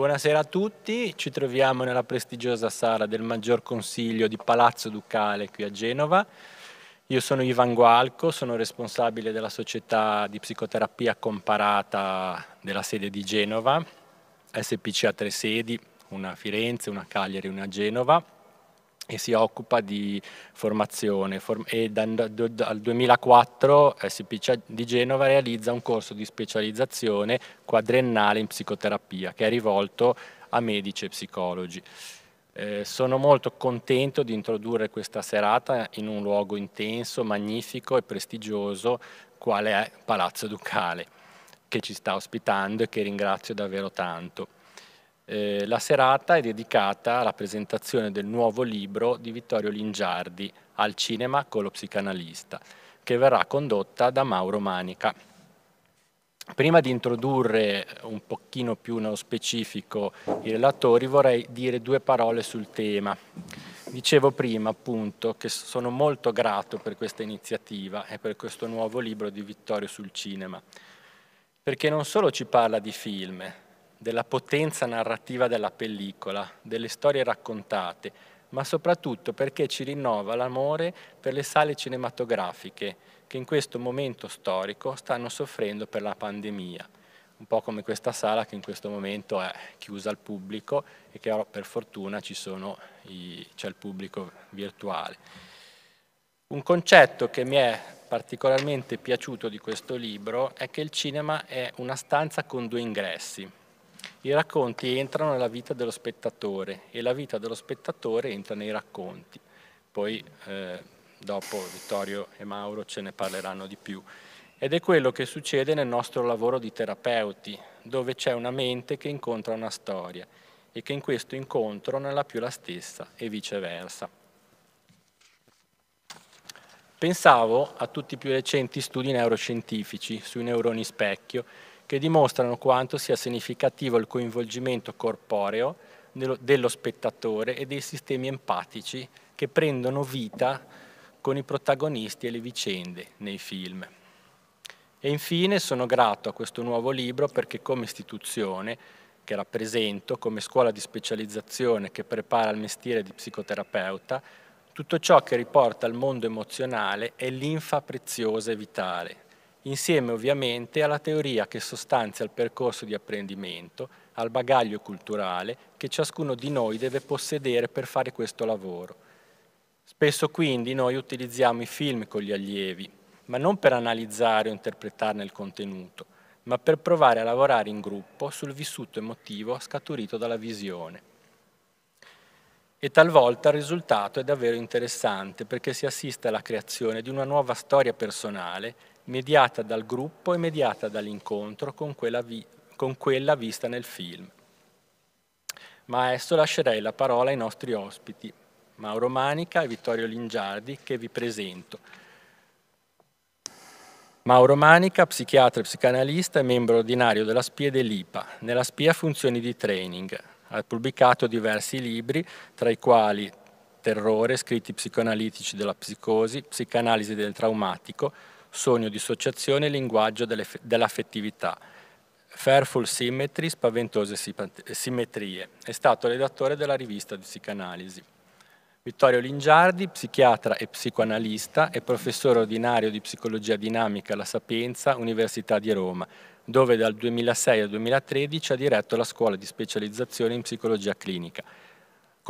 Buonasera a tutti, ci troviamo nella prestigiosa sala del Maggior Consiglio di Palazzo Ducale qui a Genova. Io sono Ivan Gualco, sono responsabile della società di psicoterapia comparata della sede di Genova, SPC a tre sedi, una a Firenze, una a Cagliari e una a Genova e si occupa di formazione e dal 2004 SPC di Genova realizza un corso di specializzazione quadrennale in psicoterapia che è rivolto a medici e psicologi. Eh, sono molto contento di introdurre questa serata in un luogo intenso, magnifico e prestigioso quale è Palazzo Ducale che ci sta ospitando e che ringrazio davvero tanto. Eh, la serata è dedicata alla presentazione del nuovo libro di Vittorio Lingiardi, Al cinema con lo psicanalista, che verrà condotta da Mauro Manica. Prima di introdurre un pochino più nello specifico i relatori vorrei dire due parole sul tema. Dicevo prima appunto che sono molto grato per questa iniziativa e per questo nuovo libro di Vittorio sul cinema, perché non solo ci parla di film, della potenza narrativa della pellicola, delle storie raccontate, ma soprattutto perché ci rinnova l'amore per le sale cinematografiche che in questo momento storico stanno soffrendo per la pandemia, un po' come questa sala che in questo momento è chiusa al pubblico e che per fortuna c'è il pubblico virtuale. Un concetto che mi è particolarmente piaciuto di questo libro è che il cinema è una stanza con due ingressi, i racconti entrano nella vita dello spettatore e la vita dello spettatore entra nei racconti. Poi eh, dopo Vittorio e Mauro ce ne parleranno di più. Ed è quello che succede nel nostro lavoro di terapeuti, dove c'è una mente che incontra una storia e che in questo incontro non è la più la stessa e viceversa. Pensavo a tutti i più recenti studi neuroscientifici sui neuroni specchio che dimostrano quanto sia significativo il coinvolgimento corporeo dello spettatore e dei sistemi empatici che prendono vita con i protagonisti e le vicende nei film. E infine sono grato a questo nuovo libro perché come istituzione che rappresento, come scuola di specializzazione che prepara il mestiere di psicoterapeuta, tutto ciò che riporta al mondo emozionale è linfa preziosa e vitale, insieme ovviamente alla teoria che sostanzia il percorso di apprendimento, al bagaglio culturale che ciascuno di noi deve possedere per fare questo lavoro. Spesso quindi noi utilizziamo i film con gli allievi, ma non per analizzare o interpretarne il contenuto, ma per provare a lavorare in gruppo sul vissuto emotivo scaturito dalla visione. E talvolta il risultato è davvero interessante perché si assiste alla creazione di una nuova storia personale mediata dal gruppo e mediata dall'incontro con quella, vi, con quella vista nel film. Ma adesso lascerei la parola ai nostri ospiti, Mauro Manica e Vittorio Lingiardi, che vi presento. Mauro Manica, psichiatra e psicanalista, è membro ordinario della SPIA dell'IPA. Nella SPIA funzioni di training. Ha pubblicato diversi libri, tra i quali Terrore, scritti psicoanalitici della psicosi, Psicanalisi del traumatico, sogno, dissociazione e linguaggio dell'affettività. Fairful Symmetry, spaventose simmetrie. È stato redattore della rivista di psicanalisi. Vittorio Lingiardi, psichiatra e psicoanalista, è professore ordinario di psicologia dinamica alla Sapienza, Università di Roma, dove dal 2006 al 2013 ha diretto la scuola di specializzazione in psicologia clinica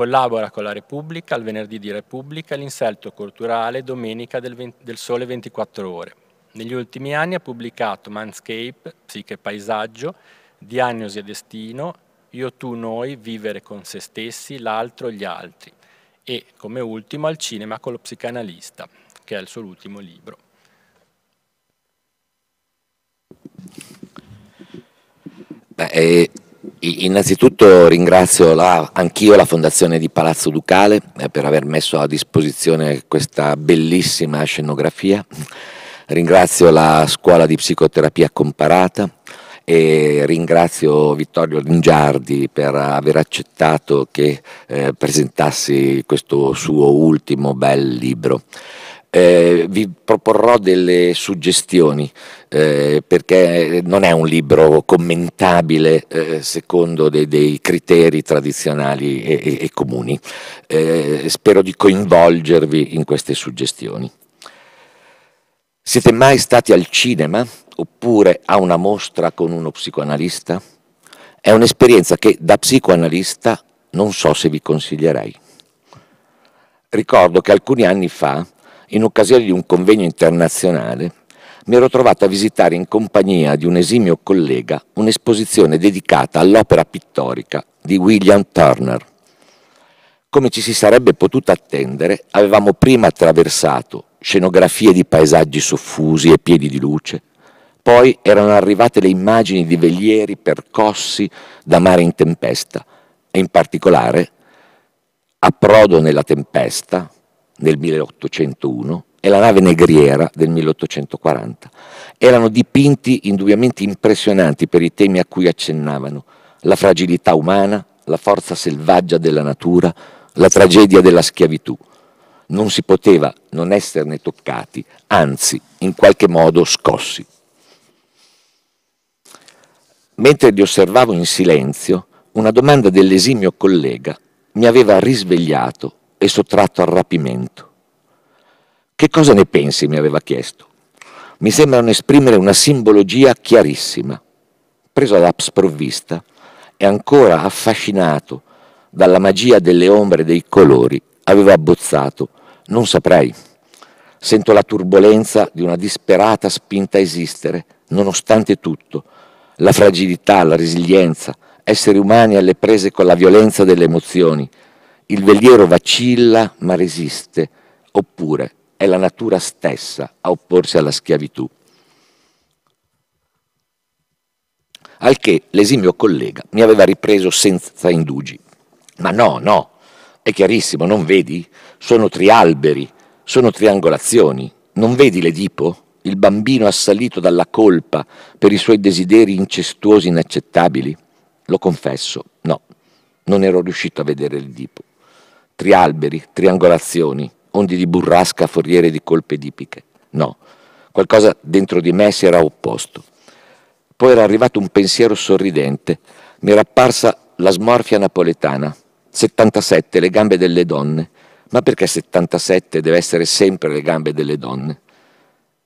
Collabora con la Repubblica, il Venerdì di Repubblica, l'inserto culturale Domenica del, 20, del Sole 24 Ore. Negli ultimi anni ha pubblicato Manscape, Psiche e Paesaggio, Diagnosi e Destino, Io, Tu, Noi, Vivere con se stessi, l'altro, gli altri e, come ultimo, al cinema con lo psicanalista, che è il suo ultimo libro. Beh, Innanzitutto ringrazio la, anch'io la Fondazione di Palazzo Ducale eh, per aver messo a disposizione questa bellissima scenografia, ringrazio la Scuola di Psicoterapia Comparata e ringrazio Vittorio Ringiardi per aver accettato che eh, presentassi questo suo ultimo bel libro eh, vi proporrò delle suggestioni eh, perché non è un libro commentabile eh, secondo de- dei criteri tradizionali e, e-, e comuni. Eh, spero di coinvolgervi in queste suggestioni. Siete mai stati al cinema oppure a una mostra con uno psicoanalista? È un'esperienza che da psicoanalista non so se vi consiglierei. Ricordo che alcuni anni fa in occasione di un convegno internazionale, mi ero trovato a visitare in compagnia di un esimio collega un'esposizione dedicata all'opera pittorica di William Turner. Come ci si sarebbe potuto attendere, avevamo prima attraversato scenografie di paesaggi soffusi e piedi di luce, poi erano arrivate le immagini di velieri percossi da mare in tempesta e in particolare, a prodo nella tempesta, del 1801 e la nave negriera del 1840. Erano dipinti indubbiamente impressionanti per i temi a cui accennavano, la fragilità umana, la forza selvaggia della natura, la tragedia della schiavitù. Non si poteva non esserne toccati, anzi, in qualche modo scossi. Mentre li osservavo in silenzio, una domanda dell'esimio collega mi aveva risvegliato e sottratto al rapimento. Che cosa ne pensi? mi aveva chiesto. Mi sembrano esprimere una simbologia chiarissima. Preso alla sprovvista e ancora affascinato dalla magia delle ombre e dei colori, aveva abbozzato, non saprei. Sento la turbolenza di una disperata spinta a esistere, nonostante tutto, la fragilità, la resilienza, esseri umani alle prese con la violenza delle emozioni, il veliero vacilla ma resiste, oppure è la natura stessa a opporsi alla schiavitù. Al che l'esimio collega mi aveva ripreso senza indugi. Ma no, no, è chiarissimo, non vedi? Sono trialberi, sono triangolazioni. Non vedi l'Edipo? Il bambino assalito dalla colpa per i suoi desideri incestuosi inaccettabili? Lo confesso, no, non ero riuscito a vedere l'Edipo trialberi, triangolazioni, onde di burrasca foriere di colpe tipiche. No, qualcosa dentro di me si era opposto. Poi era arrivato un pensiero sorridente, mi era apparsa la smorfia napoletana, 77, le gambe delle donne. Ma perché 77 deve essere sempre le gambe delle donne?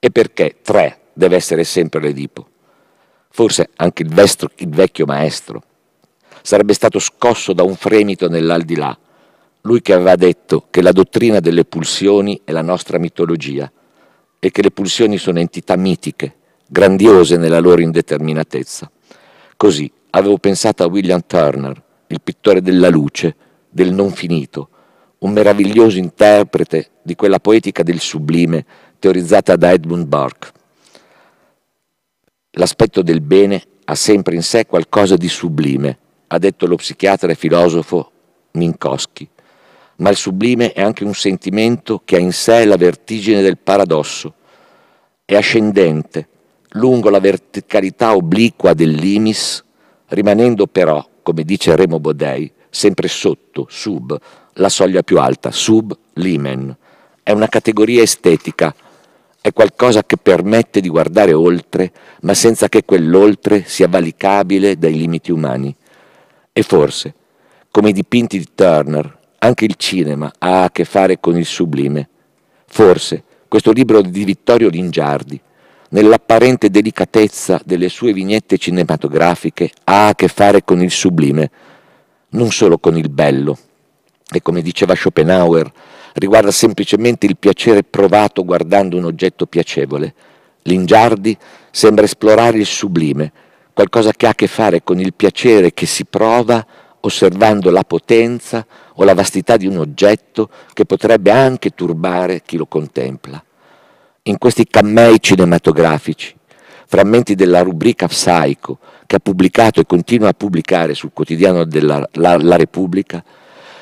E perché 3 deve essere sempre l'Edipo? Forse anche il, vestro, il vecchio maestro sarebbe stato scosso da un fremito nell'aldilà lui che aveva detto che la dottrina delle pulsioni è la nostra mitologia e che le pulsioni sono entità mitiche, grandiose nella loro indeterminatezza. Così avevo pensato a William Turner, il pittore della luce, del non finito, un meraviglioso interprete di quella poetica del sublime teorizzata da Edmund Burke. L'aspetto del bene ha sempre in sé qualcosa di sublime, ha detto lo psichiatra e filosofo Minkowski ma il sublime è anche un sentimento che ha in sé la vertigine del paradosso, è ascendente, lungo la verticalità obliqua dell'imis, rimanendo però, come dice Remo Bodei, sempre sotto, sub, la soglia più alta, sub limen. È una categoria estetica, è qualcosa che permette di guardare oltre, ma senza che quell'oltre sia valicabile dai limiti umani. E forse, come i dipinti di Turner, anche il cinema ha a che fare con il sublime. Forse questo libro di Vittorio Lingiardi, nell'apparente delicatezza delle sue vignette cinematografiche, ha a che fare con il sublime, non solo con il bello. E come diceva Schopenhauer, riguarda semplicemente il piacere provato guardando un oggetto piacevole. Lingiardi sembra esplorare il sublime, qualcosa che ha a che fare con il piacere che si prova osservando la potenza o la vastità di un oggetto che potrebbe anche turbare chi lo contempla. In questi cammei cinematografici, frammenti della rubrica Psycho che ha pubblicato e continua a pubblicare sul quotidiano della la, la Repubblica,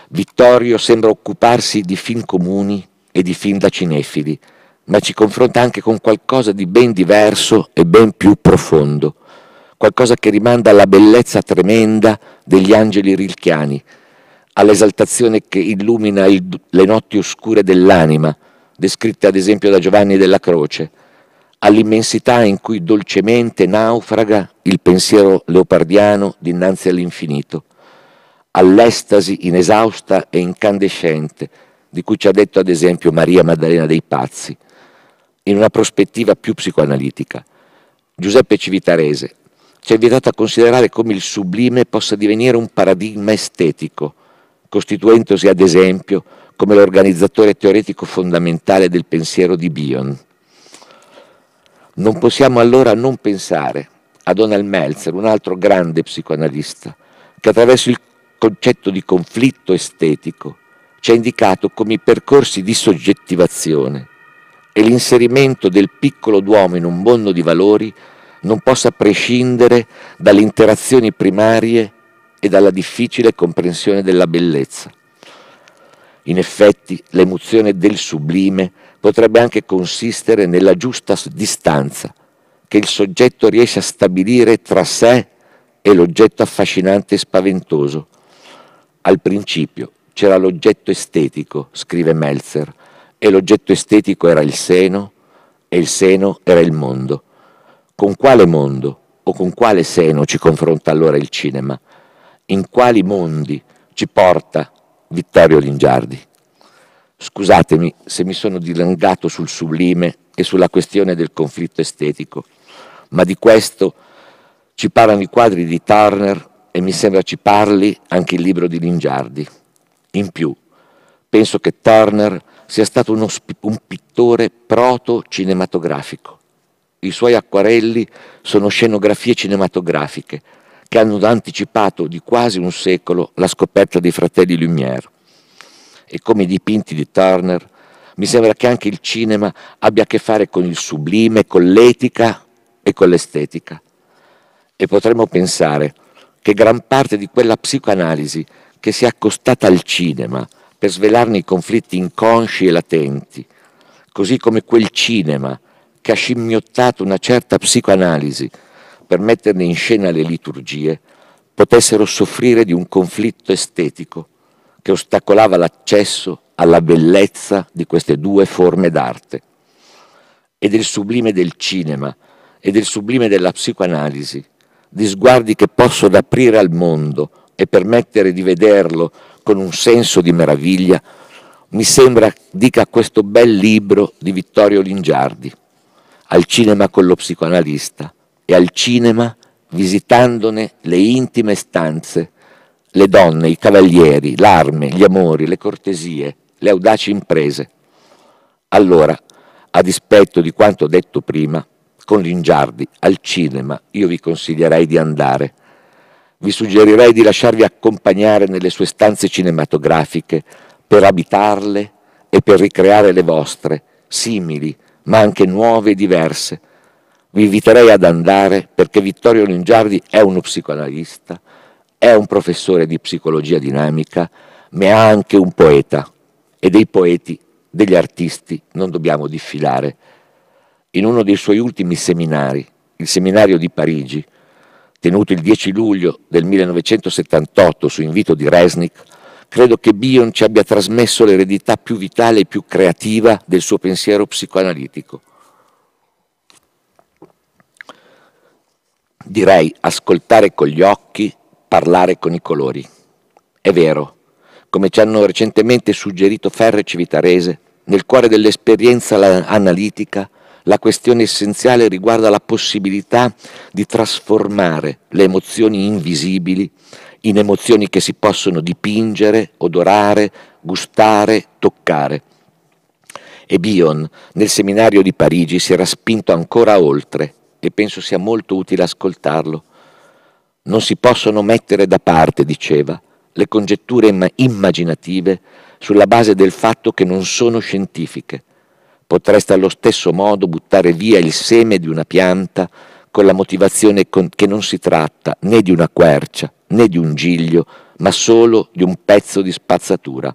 Vittorio sembra occuparsi di film comuni e di film da cinefili, ma ci confronta anche con qualcosa di ben diverso e ben più profondo qualcosa che rimanda alla bellezza tremenda degli angeli rilchiani, all'esaltazione che illumina il, le notti oscure dell'anima, descritte ad esempio da Giovanni della Croce, all'immensità in cui dolcemente naufraga il pensiero leopardiano dinanzi all'infinito, all'estasi inesausta e incandescente, di cui ci ha detto ad esempio Maria Maddalena dei Pazzi, in una prospettiva più psicoanalitica. Giuseppe Civitarese, ci è vietato a considerare come il sublime possa divenire un paradigma estetico, costituendosi ad esempio come l'organizzatore teoretico fondamentale del pensiero di Bion. Non possiamo allora non pensare a Donald Meltzer, un altro grande psicoanalista, che attraverso il concetto di conflitto estetico ci ha indicato come i percorsi di soggettivazione e l'inserimento del piccolo duomo in un mondo di valori non possa prescindere dalle interazioni primarie e dalla difficile comprensione della bellezza. In effetti, l'emozione del sublime potrebbe anche consistere nella giusta distanza che il soggetto riesce a stabilire tra sé e l'oggetto affascinante e spaventoso. Al principio c'era l'oggetto estetico, scrive Meltzer, e l'oggetto estetico era il seno, e il seno era il mondo. Con quale mondo o con quale seno ci confronta allora il cinema? In quali mondi ci porta Vittorio Lingiardi? Scusatemi se mi sono dilungato sul sublime e sulla questione del conflitto estetico, ma di questo ci parlano i quadri di Turner e mi sembra ci parli anche il libro di Lingiardi. In più, penso che Turner sia stato uno, un pittore proto-cinematografico, i suoi acquarelli sono scenografie cinematografiche che hanno anticipato di quasi un secolo la scoperta dei fratelli Lumière. E come i dipinti di Turner, mi sembra che anche il cinema abbia a che fare con il sublime, con l'etica e con l'estetica. E potremmo pensare che gran parte di quella psicoanalisi che si è accostata al cinema per svelarne i conflitti inconsci e latenti, così come quel cinema che ha scimmiottato una certa psicoanalisi per metterne in scena le liturgie, potessero soffrire di un conflitto estetico che ostacolava l'accesso alla bellezza di queste due forme d'arte e del sublime del cinema e del sublime della psicoanalisi, di sguardi che possono aprire al mondo e permettere di vederlo con un senso di meraviglia, mi sembra dica questo bel libro di Vittorio Lingiardi al cinema con lo psicoanalista e al cinema visitandone le intime stanze, le donne, i cavalieri, l'arme, gli amori, le cortesie, le audaci imprese. Allora, a dispetto di quanto detto prima, con Lingiardi al cinema io vi consiglierei di andare. Vi suggerirei di lasciarvi accompagnare nelle sue stanze cinematografiche per abitarle e per ricreare le vostre, simili ma anche nuove e diverse. Vi inviterei ad andare perché Vittorio Lingiardi è uno psicoanalista, è un professore di psicologia dinamica, ma è anche un poeta e dei poeti, degli artisti non dobbiamo diffidare. In uno dei suoi ultimi seminari, il seminario di Parigi, tenuto il 10 luglio del 1978 su invito di Resnick, Credo che Bion ci abbia trasmesso l'eredità più vitale e più creativa del suo pensiero psicoanalitico. Direi ascoltare con gli occhi, parlare con i colori. È vero, come ci hanno recentemente suggerito Ferre Civitarese, nel cuore dell'esperienza analitica la questione essenziale riguarda la possibilità di trasformare le emozioni invisibili in emozioni che si possono dipingere, odorare, gustare, toccare. E Bion nel seminario di Parigi si era spinto ancora oltre e penso sia molto utile ascoltarlo. Non si possono mettere da parte, diceva, le congetture immaginative sulla base del fatto che non sono scientifiche. Potreste allo stesso modo buttare via il seme di una pianta con la motivazione che non si tratta né di una quercia né di un giglio, ma solo di un pezzo di spazzatura.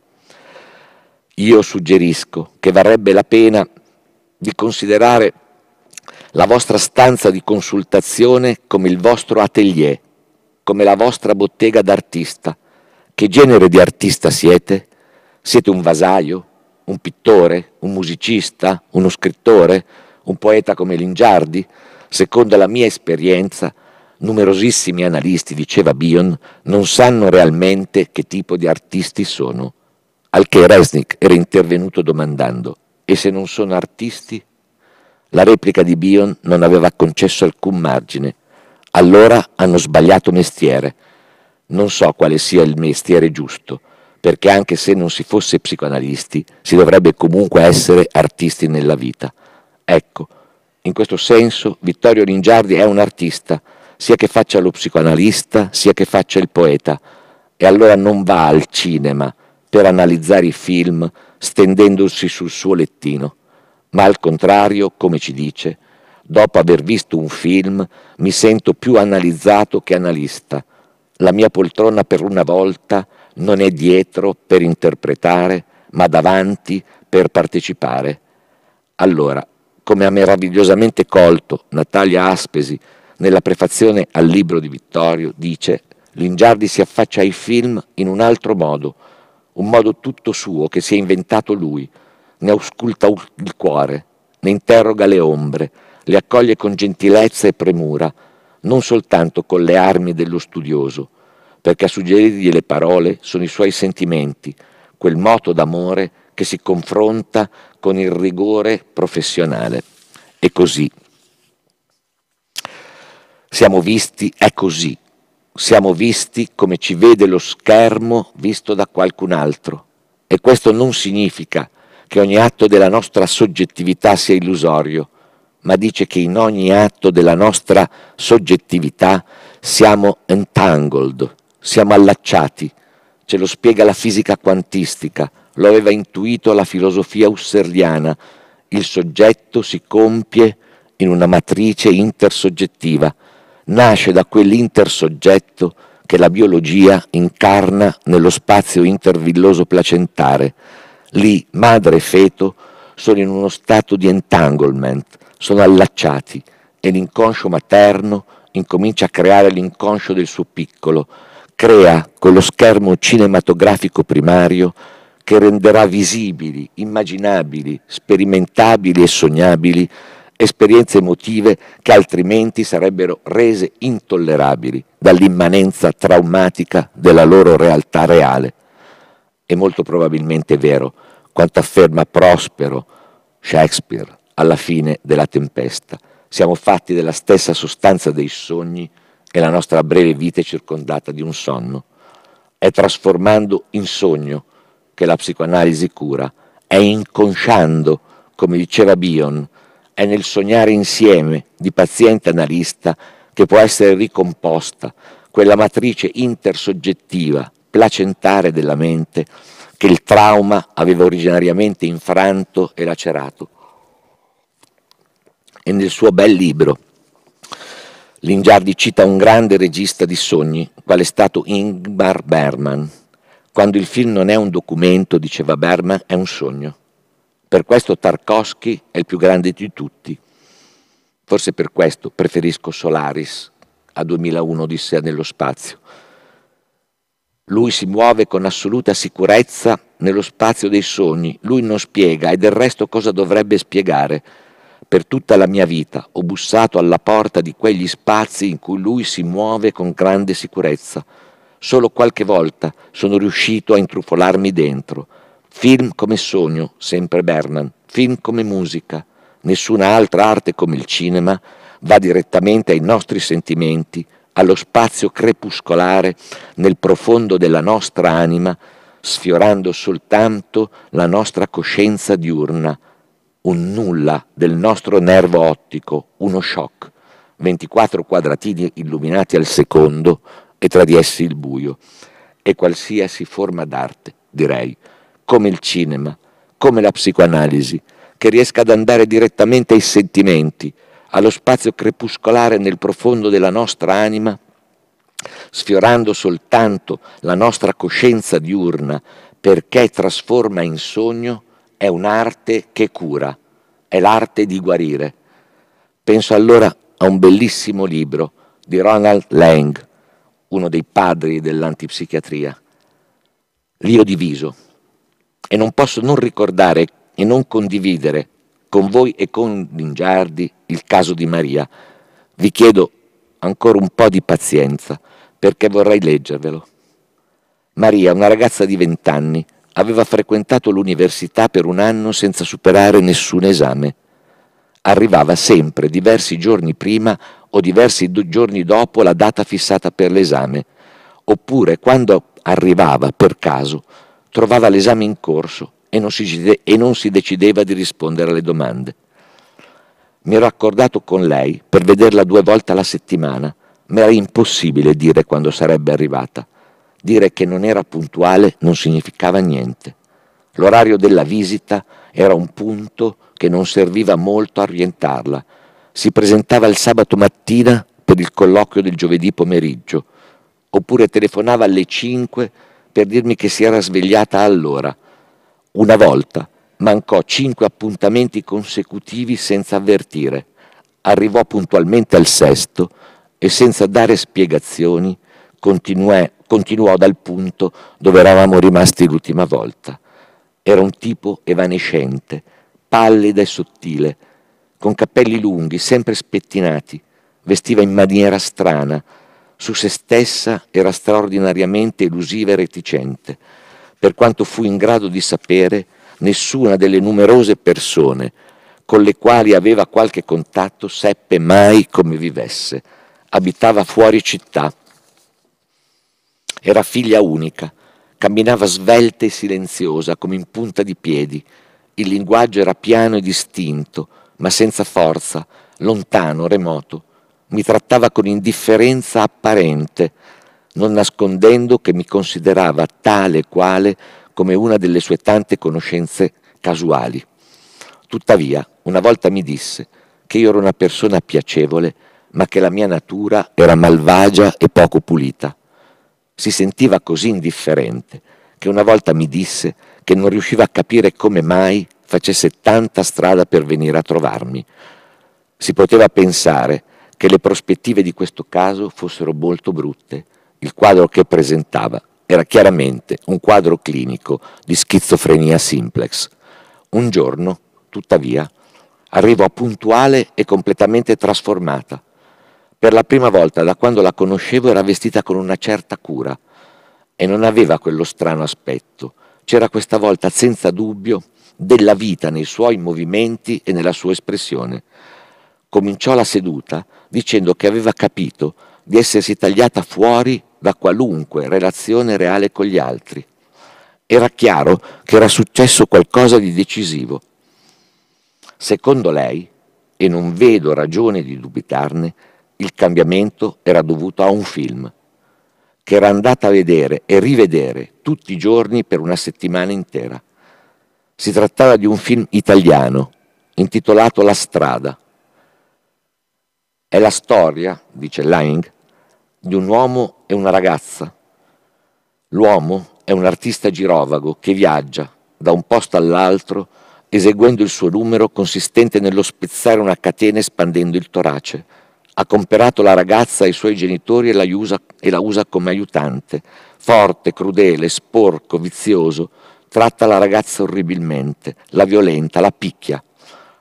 Io suggerisco che varrebbe la pena di considerare la vostra stanza di consultazione come il vostro atelier, come la vostra bottega d'artista. Che genere di artista siete? Siete un vasaio, un pittore, un musicista, uno scrittore, un poeta come Lingiardi? Secondo la mia esperienza, numerosissimi analisti, diceva Bion, non sanno realmente che tipo di artisti sono. Al che Resnick era intervenuto domandando: E se non sono artisti? La replica di Bion non aveva concesso alcun margine. Allora hanno sbagliato mestiere. Non so quale sia il mestiere giusto, perché anche se non si fosse psicoanalisti, si dovrebbe comunque essere artisti nella vita. Ecco, in questo senso Vittorio Ringiardi è un artista, sia che faccia lo psicoanalista, sia che faccia il poeta. E allora non va al cinema per analizzare i film stendendosi sul suo lettino, ma al contrario, come ci dice, dopo aver visto un film mi sento più analizzato che analista. La mia poltrona per una volta non è dietro per interpretare, ma davanti per partecipare. Allora, come ha meravigliosamente colto Natalia Aspesi nella prefazione al libro di Vittorio, dice Lingiardi si affaccia ai film in un altro modo, un modo tutto suo che si è inventato lui, ne ausculta il cuore, ne interroga le ombre, le accoglie con gentilezza e premura, non soltanto con le armi dello studioso, perché a suggerirgli le parole sono i suoi sentimenti, quel moto d'amore che si confronta con il rigore professionale. E così siamo visti, è così, siamo visti come ci vede lo schermo visto da qualcun altro. E questo non significa che ogni atto della nostra soggettività sia illusorio, ma dice che in ogni atto della nostra soggettività siamo entangled, siamo allacciati. Ce lo spiega la fisica quantistica, lo aveva intuito la filosofia husserliana. Il soggetto si compie in una matrice intersoggettiva, nasce da quell'intersoggetto che la biologia incarna nello spazio intervilloso placentare. Lì madre e feto sono in uno stato di entanglement, sono allacciati e l'inconscio materno incomincia a creare l'inconscio del suo piccolo, crea con lo schermo cinematografico primario che renderà visibili, immaginabili, sperimentabili e sognabili esperienze emotive che altrimenti sarebbero rese intollerabili dall'immanenza traumatica della loro realtà reale. È molto probabilmente vero quanto afferma Prospero Shakespeare alla fine della tempesta. Siamo fatti della stessa sostanza dei sogni e la nostra breve vita è circondata di un sonno. È trasformando in sogno che la psicoanalisi cura, è inconsciando, come diceva Bion, è nel sognare insieme di paziente analista che può essere ricomposta quella matrice intersoggettiva, placentare della mente che il trauma aveva originariamente infranto e lacerato. E nel suo bel libro Lingiardi cita un grande regista di sogni, qual è stato Ingmar Bergman, quando il film non è un documento, diceva Berman, è un sogno. Per questo Tarkovsky è il più grande di tutti. Forse per questo preferisco Solaris a 2001 Odissea nello spazio. Lui si muove con assoluta sicurezza nello spazio dei sogni, lui non spiega e del resto cosa dovrebbe spiegare. Per tutta la mia vita ho bussato alla porta di quegli spazi in cui lui si muove con grande sicurezza. Solo qualche volta sono riuscito a intrufolarmi dentro. Film come sogno, sempre Berman, film come musica. Nessuna altra arte come il cinema va direttamente ai nostri sentimenti, allo spazio crepuscolare nel profondo della nostra anima, sfiorando soltanto la nostra coscienza diurna, un nulla del nostro nervo ottico, uno shock, 24 quadratini illuminati al secondo, e tra di essi il buio e qualsiasi forma d'arte, direi, come il cinema, come la psicoanalisi, che riesca ad andare direttamente ai sentimenti, allo spazio crepuscolare nel profondo della nostra anima, sfiorando soltanto la nostra coscienza diurna, perché trasforma in sogno, è un'arte che cura, è l'arte di guarire. Penso allora a un bellissimo libro di Ronald Lang, uno dei padri dell'antipsichiatria, li ho diviso e non posso non ricordare e non condividere con voi e con Lingiardi il caso di Maria. Vi chiedo ancora un po' di pazienza perché vorrei leggervelo. Maria, una ragazza di vent'anni, aveva frequentato l'università per un anno senza superare nessun esame. Arrivava sempre, diversi giorni prima o diversi giorni dopo la data fissata per l'esame, oppure quando arrivava per caso trovava l'esame in corso e non, si, e non si decideva di rispondere alle domande. Mi ero accordato con lei per vederla due volte alla settimana, ma era impossibile dire quando sarebbe arrivata. Dire che non era puntuale non significava niente. L'orario della visita era un punto che non serviva molto a orientarla, si presentava il sabato mattina per il colloquio del giovedì pomeriggio, oppure telefonava alle 5 per dirmi che si era svegliata allora. Una volta mancò cinque appuntamenti consecutivi senza avvertire. Arrivò puntualmente al sesto e senza dare spiegazioni continuè, continuò dal punto dove eravamo rimasti l'ultima volta. Era un tipo evanescente, pallida e sottile, con capelli lunghi, sempre spettinati, vestiva in maniera strana, su se stessa era straordinariamente elusiva e reticente. Per quanto fu in grado di sapere, nessuna delle numerose persone con le quali aveva qualche contatto seppe mai come vivesse. Abitava fuori città. Era figlia unica, camminava svelta e silenziosa, come in punta di piedi. Il linguaggio era piano e distinto, ma senza forza, lontano, remoto. Mi trattava con indifferenza apparente, non nascondendo che mi considerava tale e quale come una delle sue tante conoscenze casuali. Tuttavia, una volta mi disse che io ero una persona piacevole, ma che la mia natura era malvagia e poco pulita. Si sentiva così indifferente che una volta mi disse che non riusciva a capire come mai facesse tanta strada per venire a trovarmi. Si poteva pensare che le prospettive di questo caso fossero molto brutte. Il quadro che presentava era chiaramente un quadro clinico di schizofrenia simplex. Un giorno, tuttavia, arrivò puntuale e completamente trasformata. Per la prima volta da quando la conoscevo era vestita con una certa cura e non aveva quello strano aspetto. C'era questa volta senza dubbio della vita nei suoi movimenti e nella sua espressione. Cominciò la seduta dicendo che aveva capito di essersi tagliata fuori da qualunque relazione reale con gli altri. Era chiaro che era successo qualcosa di decisivo. Secondo lei, e non vedo ragione di dubitarne, il cambiamento era dovuto a un film, che era andata a vedere e rivedere tutti i giorni per una settimana intera. Si trattava di un film italiano intitolato La strada. È la storia, dice Lang, di un uomo e una ragazza. L'uomo è un artista girovago che viaggia da un posto all'altro eseguendo il suo numero consistente nello spezzare una catena espandendo il torace. Ha comperato la ragazza ai suoi genitori e la, usa, e la usa come aiutante, forte, crudele, sporco, vizioso, tratta la ragazza orribilmente, la violenta, la picchia.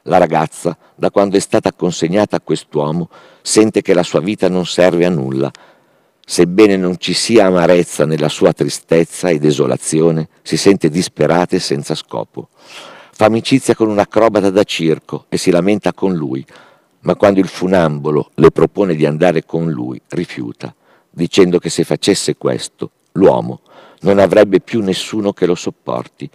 La ragazza, da quando è stata consegnata a quest'uomo, sente che la sua vita non serve a nulla. Sebbene non ci sia amarezza nella sua tristezza e desolazione, si sente disperata e senza scopo. Fa amicizia con un acrobata da circo e si lamenta con lui, ma quando il funambolo le propone di andare con lui, rifiuta, dicendo che se facesse questo, l'uomo non avrebbe più nessuno che lo sopporti.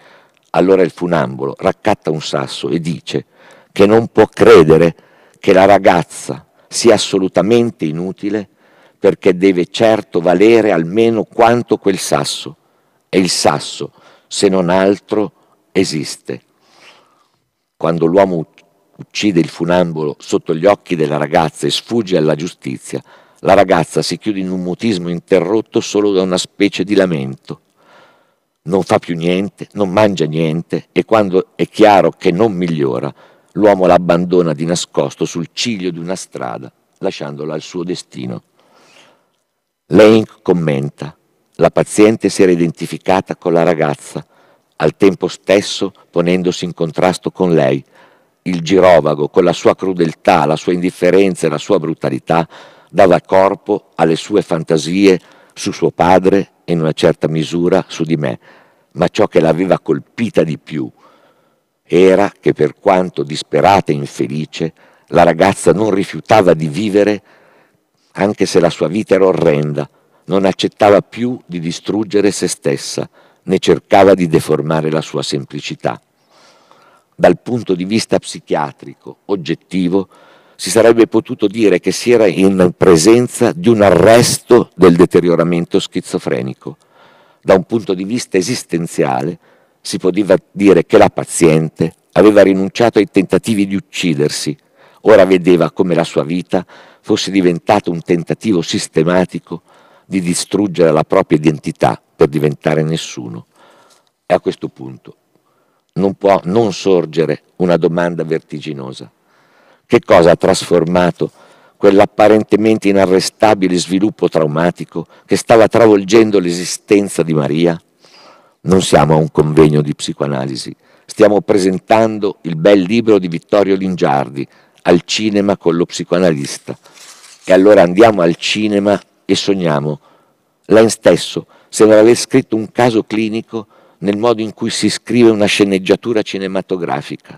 Allora il funambolo raccatta un sasso e dice che non può credere che la ragazza sia assolutamente inutile perché deve certo valere almeno quanto quel sasso. E il sasso, se non altro, esiste. Quando l'uomo uccide il funambolo sotto gli occhi della ragazza e sfugge alla giustizia, la ragazza si chiude in un mutismo interrotto solo da una specie di lamento. Non fa più niente, non mangia niente e quando è chiaro che non migliora, l'uomo l'abbandona di nascosto sul ciglio di una strada, lasciandola al suo destino. Lane commenta, la paziente si era identificata con la ragazza, al tempo stesso ponendosi in contrasto con lei. Il girovago, con la sua crudeltà, la sua indifferenza e la sua brutalità, dava corpo alle sue fantasie su suo padre e in una certa misura su di me, ma ciò che l'aveva colpita di più era che per quanto disperata e infelice, la ragazza non rifiutava di vivere anche se la sua vita era orrenda, non accettava più di distruggere se stessa, né cercava di deformare la sua semplicità. Dal punto di vista psichiatrico, oggettivo, si sarebbe potuto dire che si era in presenza di un arresto del deterioramento schizofrenico. Da un punto di vista esistenziale si poteva dire che la paziente aveva rinunciato ai tentativi di uccidersi, ora vedeva come la sua vita fosse diventata un tentativo sistematico di distruggere la propria identità per diventare nessuno. E a questo punto non può non sorgere una domanda vertiginosa che cosa ha trasformato quell'apparentemente inarrestabile sviluppo traumatico che stava travolgendo l'esistenza di Maria? Non siamo a un convegno di psicoanalisi, stiamo presentando il bel libro di Vittorio Lingiardi, Al cinema con lo psicoanalista. E allora andiamo al cinema e sogniamo. Lei stesso sembra aver scritto un caso clinico nel modo in cui si scrive una sceneggiatura cinematografica.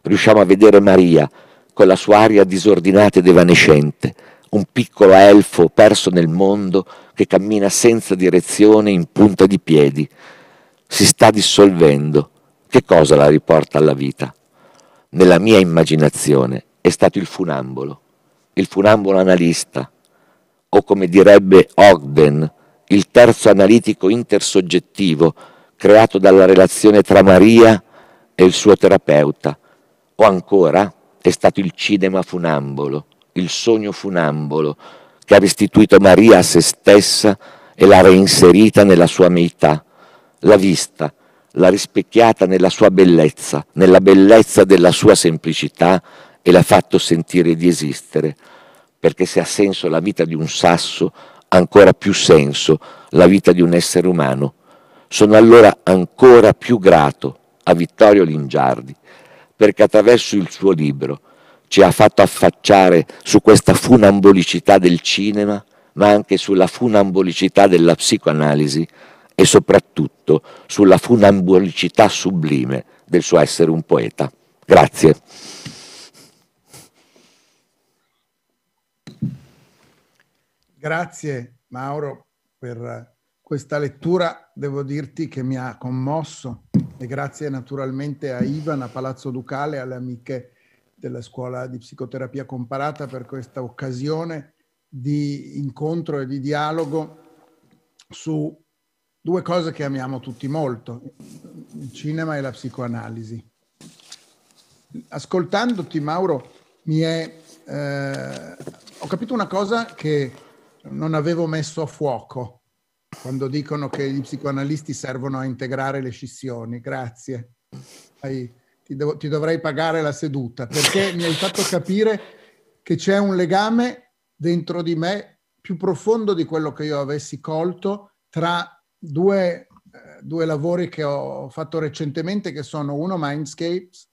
Riusciamo a vedere Maria con la sua aria disordinata ed evanescente, un piccolo elfo perso nel mondo che cammina senza direzione in punta di piedi. Si sta dissolvendo. Che cosa la riporta alla vita? Nella mia immaginazione è stato il funambolo, il funambolo analista, o come direbbe Ogden, il terzo analitico intersoggettivo creato dalla relazione tra Maria e il suo terapeuta, o ancora è stato il cinema funambolo, il sogno funambolo che ha restituito Maria a se stessa e l'ha reinserita nella sua meità, l'ha vista, l'ha rispecchiata nella sua bellezza, nella bellezza della sua semplicità e l'ha fatto sentire di esistere, perché se ha senso la vita di un sasso, ha ancora più senso la vita di un essere umano. Sono allora ancora più grato a Vittorio Lingiardi perché attraverso il suo libro ci ha fatto affacciare su questa funambolicità del cinema, ma anche sulla funambolicità della psicoanalisi e soprattutto sulla funambolicità sublime del suo essere un poeta. Grazie. Grazie Mauro per questa lettura devo dirti che mi ha commosso e grazie naturalmente a Ivan, a Palazzo Ducale, alle amiche della scuola di psicoterapia comparata per questa occasione di incontro e di dialogo su due cose che amiamo tutti molto, il cinema e la psicoanalisi. Ascoltandoti Mauro, è, eh, ho capito una cosa che non avevo messo a fuoco, quando dicono che gli psicoanalisti servono a integrare le scissioni. Grazie. Hai, ti, devo, ti dovrei pagare la seduta perché mi hai fatto capire che c'è un legame dentro di me più profondo di quello che io avessi colto tra due, eh, due lavori che ho fatto recentemente che sono uno Mindscapes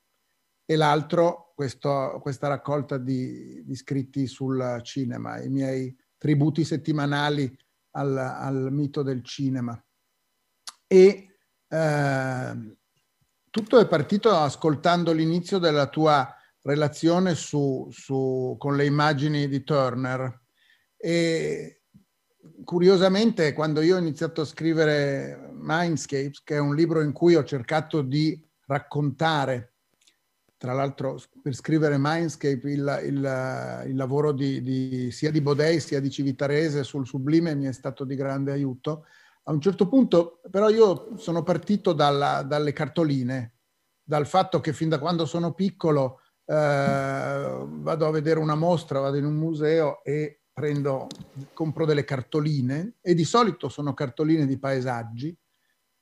e l'altro questo, questa raccolta di, di scritti sul cinema, i miei tributi settimanali al, al mito del cinema. E eh, tutto è partito ascoltando l'inizio della tua relazione su, su, con le immagini di Turner e curiosamente quando io ho iniziato a scrivere Mindscapes, che è un libro in cui ho cercato di raccontare tra l'altro per scrivere Mindscape il, il, il lavoro di, di, sia di Bodei sia di Civitarese sul sublime mi è stato di grande aiuto. A un certo punto però io sono partito dalla, dalle cartoline, dal fatto che fin da quando sono piccolo eh, vado a vedere una mostra, vado in un museo e prendo, compro delle cartoline e di solito sono cartoline di paesaggi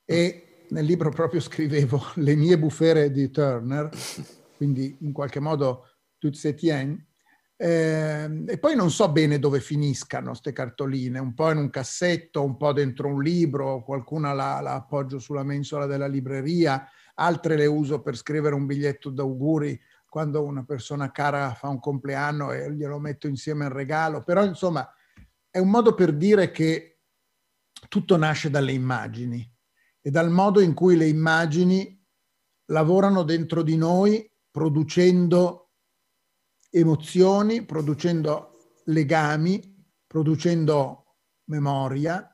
e nel libro proprio scrivevo le mie bufere di Turner quindi in qualche modo tout se tient. Eh, e poi non so bene dove finiscano queste cartoline, un po' in un cassetto, un po' dentro un libro, qualcuna la, la appoggio sulla mensola della libreria, altre le uso per scrivere un biglietto d'auguri quando una persona cara fa un compleanno e glielo metto insieme al regalo, però insomma è un modo per dire che tutto nasce dalle immagini e dal modo in cui le immagini lavorano dentro di noi producendo emozioni, producendo legami, producendo memoria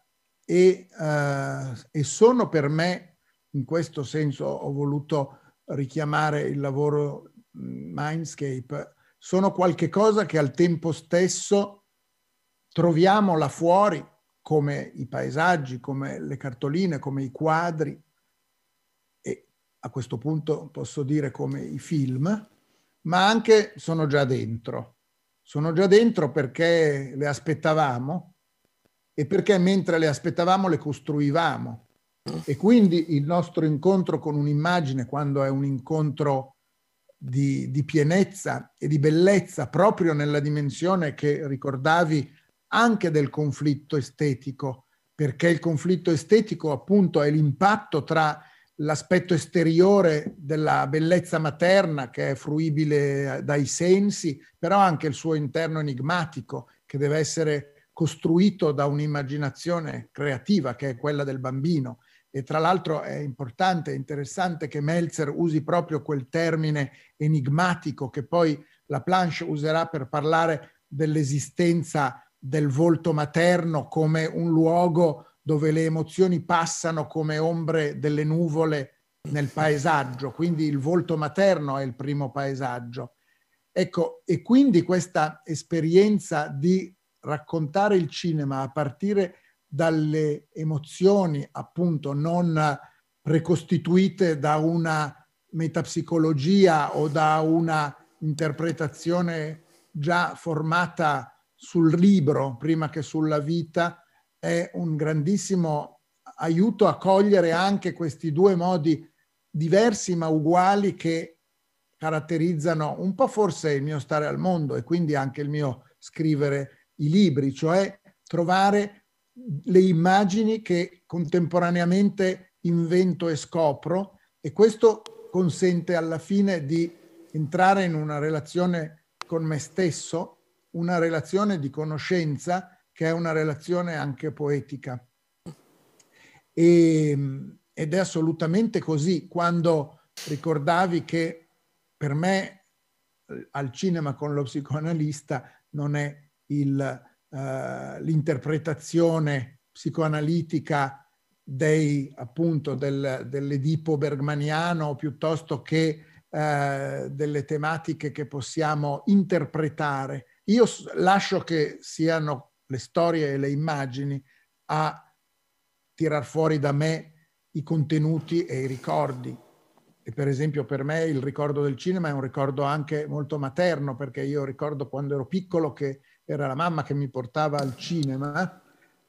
e, eh, e sono per me, in questo senso ho voluto richiamare il lavoro Mindscape, sono qualche cosa che al tempo stesso troviamo là fuori, come i paesaggi, come le cartoline, come i quadri, a questo punto posso dire come i film, ma anche sono già dentro. Sono già dentro perché le aspettavamo e perché mentre le aspettavamo le costruivamo. E quindi il nostro incontro con un'immagine, quando è un incontro di, di pienezza e di bellezza, proprio nella dimensione che ricordavi anche del conflitto estetico, perché il conflitto estetico appunto è l'impatto tra l'aspetto esteriore della bellezza materna che è fruibile dai sensi, però anche il suo interno enigmatico che deve essere costruito da un'immaginazione creativa che è quella del bambino. E tra l'altro è importante, è interessante che Meltzer usi proprio quel termine enigmatico che poi la Planche userà per parlare dell'esistenza del volto materno come un luogo dove le emozioni passano come ombre delle nuvole nel paesaggio, quindi il volto materno è il primo paesaggio. Ecco, e quindi questa esperienza di raccontare il cinema a partire dalle emozioni, appunto, non precostituite da una metapsicologia o da una interpretazione già formata sul libro prima che sulla vita, è un grandissimo aiuto a cogliere anche questi due modi diversi ma uguali che caratterizzano un po' forse il mio stare al mondo e quindi anche il mio scrivere i libri, cioè trovare le immagini che contemporaneamente invento e scopro e questo consente alla fine di entrare in una relazione con me stesso, una relazione di conoscenza che è una relazione anche poetica. E, ed è assolutamente così. Quando ricordavi che per me eh, al cinema con lo psicoanalista non è il, uh, l'interpretazione psicoanalitica dei, appunto, del, dell'Edipo bergmaniano piuttosto che uh, delle tematiche che possiamo interpretare. Io lascio che siano le storie e le immagini a tirar fuori da me i contenuti e i ricordi. E per esempio per me il ricordo del cinema è un ricordo anche molto materno, perché io ricordo quando ero piccolo che era la mamma che mi portava al cinema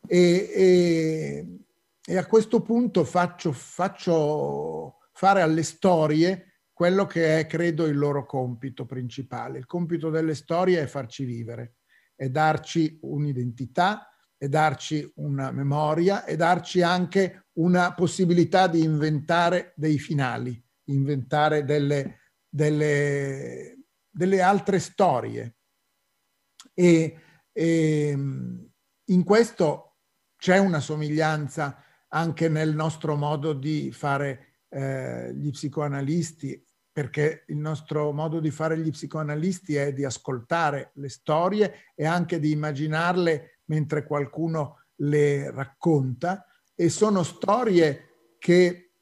e, e, e a questo punto faccio, faccio fare alle storie quello che è, credo, il loro compito principale. Il compito delle storie è farci vivere e darci un'identità e darci una memoria e darci anche una possibilità di inventare dei finali, inventare delle, delle, delle altre storie. E, e in questo c'è una somiglianza anche nel nostro modo di fare eh, gli psicoanalisti perché il nostro modo di fare gli psicoanalisti è di ascoltare le storie e anche di immaginarle mentre qualcuno le racconta e sono storie che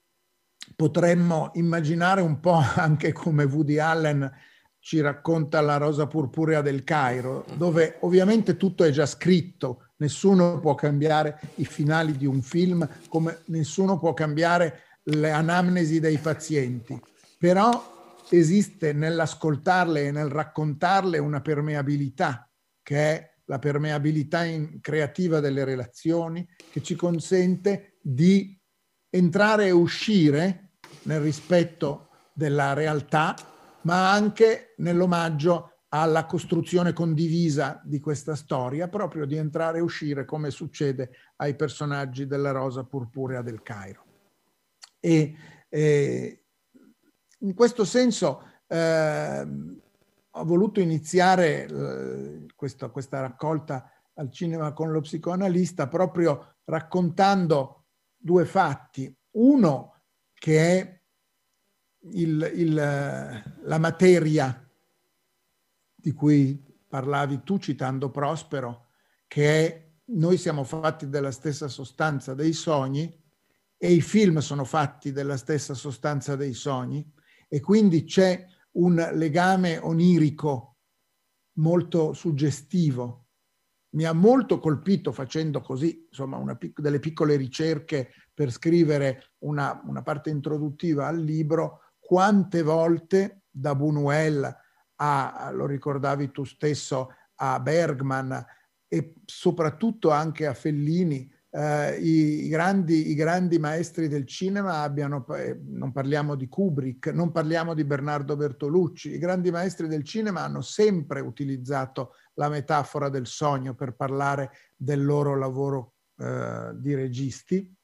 potremmo immaginare un po' anche come Woody Allen ci racconta la rosa purpurea del Cairo, dove ovviamente tutto è già scritto, nessuno può cambiare i finali di un film, come nessuno può cambiare le anamnesi dei pazienti però esiste nell'ascoltarle e nel raccontarle una permeabilità, che è la permeabilità in, creativa delle relazioni, che ci consente di entrare e uscire nel rispetto della realtà, ma anche nell'omaggio alla costruzione condivisa di questa storia, proprio di entrare e uscire come succede ai personaggi della Rosa Purpurea del Cairo. E, e eh, in questo senso eh, ho voluto iniziare eh, questo, questa raccolta al cinema con lo psicoanalista proprio raccontando due fatti. Uno che è il, il, eh, la materia di cui parlavi tu citando Prospero, che è noi siamo fatti della stessa sostanza dei sogni e i film sono fatti della stessa sostanza dei sogni e quindi c'è un legame onirico molto suggestivo. Mi ha molto colpito facendo così, insomma, una, delle piccole ricerche per scrivere una, una parte introduttiva al libro, quante volte da Buñuel a, lo ricordavi tu stesso, a Bergman e soprattutto anche a Fellini eh, i, i, grandi, i, grandi, maestri del cinema abbiano, eh, non parliamo di Kubrick, non parliamo di Bernardo Bertolucci, i grandi maestri del cinema hanno sempre utilizzato la metafora del sogno per parlare del loro lavoro eh, di registi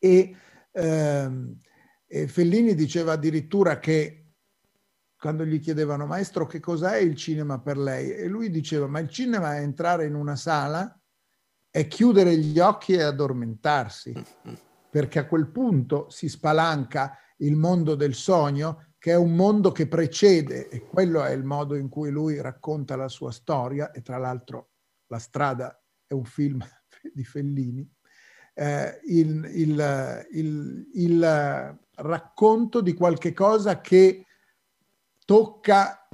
e, ehm, e Fellini diceva addirittura che quando gli chiedevano maestro che cos'è il cinema per lei e lui diceva ma il cinema è entrare in una sala è chiudere gli occhi e addormentarsi, mm, mm. perché a quel punto si spalanca il mondo del sogno, che è un mondo che precede, e quello è il modo in cui lui racconta la sua storia, e tra l'altro La strada è un film di Fellini, eh, il, il, il, il racconto di qualche cosa che tocca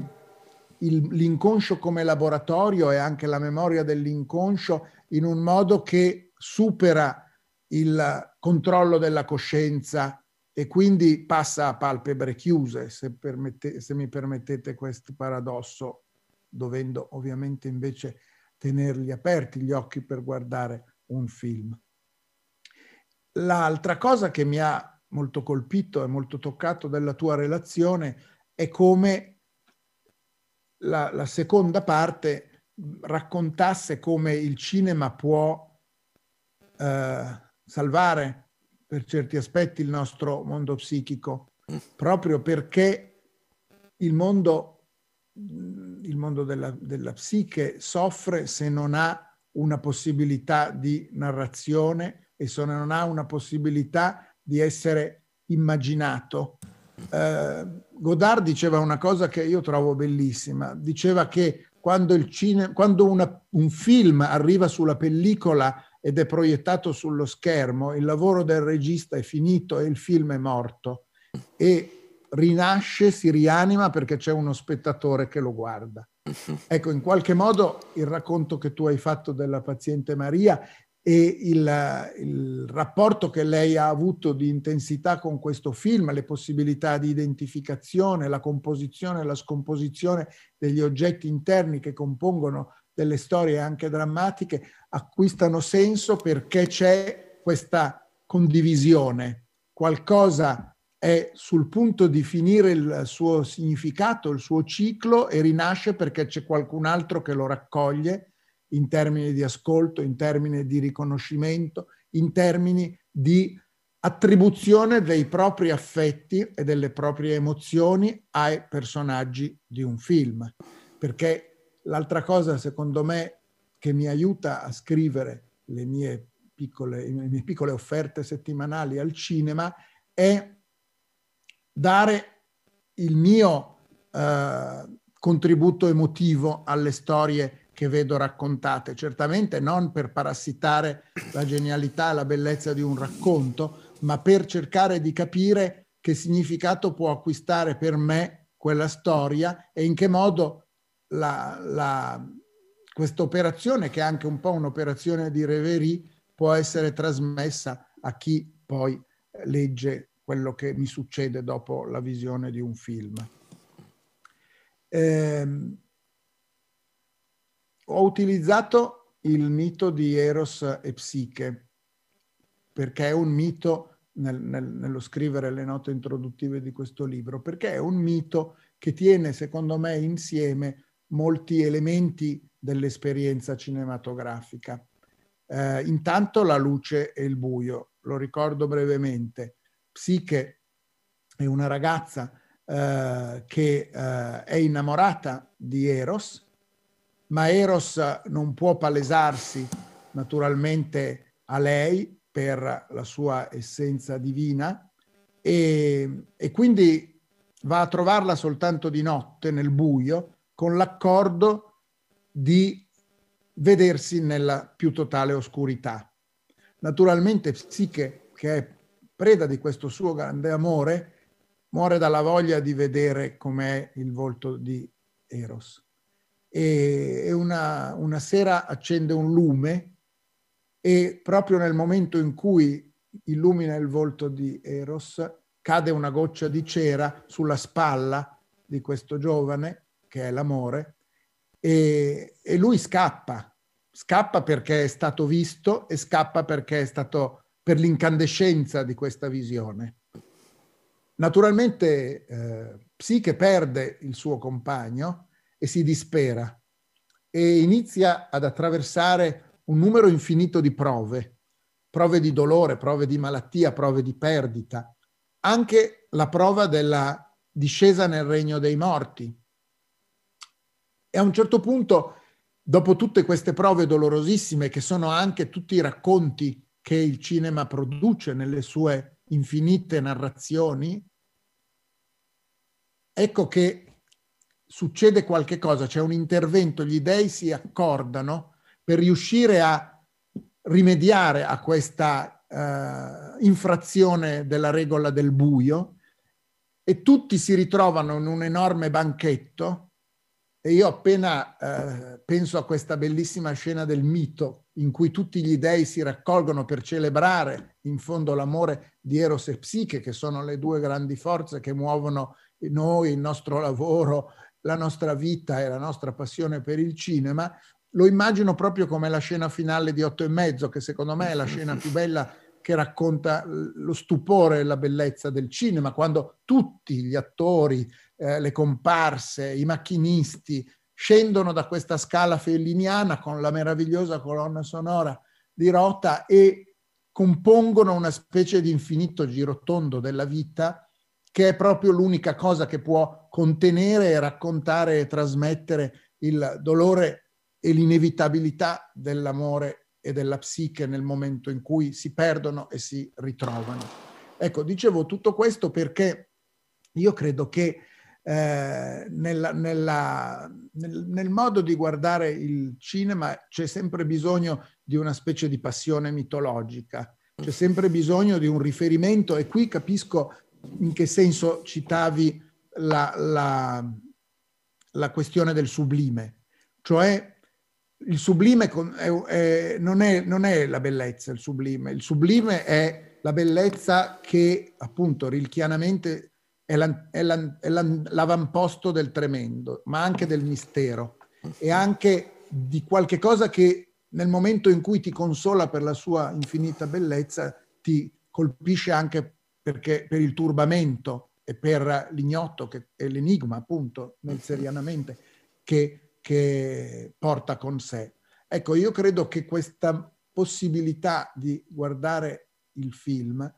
l'inconscio come laboratorio e anche la memoria dell'inconscio in un modo che supera il controllo della coscienza e quindi passa a palpebre chiuse, se, permette, se mi permettete questo paradosso, dovendo ovviamente invece tenerli aperti gli occhi per guardare un film. L'altra cosa che mi ha molto colpito e molto toccato della tua relazione è come la, la seconda parte raccontasse come il cinema può eh, salvare per certi aspetti il nostro mondo psichico, proprio perché il mondo, mm, il mondo della, della psiche soffre se non ha una possibilità di narrazione e se non ha una possibilità di essere immaginato. Eh, Godard diceva una cosa che io trovo bellissima, diceva che quando, cinema, quando una, un film arriva sulla pellicola ed è proiettato sullo schermo, il lavoro del regista è finito e il film è morto e rinasce, si rianima perché c'è uno spettatore che lo guarda. Ecco, in qualche modo il racconto che tu hai fatto della paziente Maria e il, il, rapporto che lei ha avuto di intensità con questo film, le possibilità di identificazione, la composizione e la scomposizione degli oggetti interni che compongono delle storie anche drammatiche, acquistano senso perché c'è questa condivisione. Qualcosa è sul punto di finire il suo significato, il suo ciclo e rinasce perché c'è qualcun altro che lo raccoglie in termini di ascolto, in termini di riconoscimento, in termini di attribuzione dei propri affetti e delle proprie emozioni ai personaggi di un film. Perché l'altra cosa, secondo me, che mi aiuta a scrivere le mie piccole, le mie piccole offerte settimanali al cinema è dare il mio eh, contributo emotivo alle storie che vedo raccontate, certamente non per parassitare la genialità e la bellezza di un racconto, ma per cercare di capire che significato può acquistare per me quella storia e in che modo questa operazione, che è anche un po' un'operazione di reverie, può essere trasmessa a chi poi legge quello che mi succede dopo la visione di un film. Ehm, ho utilizzato il mito di Eros e Psiche, perché è un mito, nel, nel, nello scrivere le note introduttive di questo libro, perché è un mito che tiene, secondo me, insieme molti elementi dell'esperienza cinematografica. Eh, intanto la luce e il buio, lo ricordo brevemente. Psiche è una ragazza eh, che eh, è innamorata di Eros, ma Eros non può palesarsi naturalmente a lei per la sua essenza divina e, e quindi va a trovarla soltanto di notte, nel buio, con l'accordo di vedersi nella più totale oscurità. Naturalmente Psiche, che è preda di questo suo grande amore, muore dalla voglia di vedere com'è il volto di Eros e, una, una sera accende un lume e proprio nel momento in cui illumina il volto di Eros cade una goccia di cera sulla spalla di questo giovane che è l'amore e, e lui scappa scappa perché è stato visto e scappa perché è stato per l'incandescenza di questa visione. Naturalmente eh, Psiche perde il suo compagno e si dispera e inizia ad attraversare un numero infinito di prove, prove di dolore, prove di malattia, prove di perdita, anche la prova della discesa nel regno dei morti. E a un certo punto, dopo tutte queste prove dolorosissime, che sono anche tutti i racconti che il cinema produce nelle sue infinite narrazioni, ecco che succede qualche cosa, c'è un intervento, gli dei si accordano per riuscire a rimediare a questa uh, infrazione della regola del buio e tutti si ritrovano in un enorme banchetto e io appena eh, penso a questa bellissima scena del mito in cui tutti gli dei si raccolgono per celebrare in fondo l'amore di Eros e Psiche, che sono le due grandi forze che muovono noi, il nostro lavoro, la nostra vita e la nostra passione per il cinema, lo immagino proprio come la scena finale di Otto e mezzo, che secondo me è la scena più bella che racconta eh, lo stupore e la bellezza del cinema, quando tutti gli attori, eh, le comparse, i macchinisti scendono da questa scala felliniana con la meravigliosa colonna sonora di Rota e compongono una specie di infinito girotondo della vita che è proprio l'unica cosa che può contenere e raccontare e trasmettere il dolore e l'inevitabilità dell'amore e della psiche nel momento in cui si perdono e si ritrovano. Ecco, dicevo tutto questo perché io credo che eh, nella, nella, nel, nel, modo di guardare il cinema c'è sempre bisogno di una specie di passione mitologica, c'è mm. sempre bisogno di un riferimento e qui capisco in che senso citavi la, la, la questione del sublime, cioè il sublime è, è, non, è, non, è, la bellezza, il sublime, il sublime è la bellezza che appunto rilchianamente è, la, la, la, l'avamposto del tremendo, ma anche del mistero e anche di qualche cosa che nel momento in cui ti consola per la sua infinita bellezza ti colpisce anche perché per il turbamento e per l'ignoto che è l'enigma appunto nel serianamente che, che porta con sé. Ecco, io credo che questa possibilità di guardare il film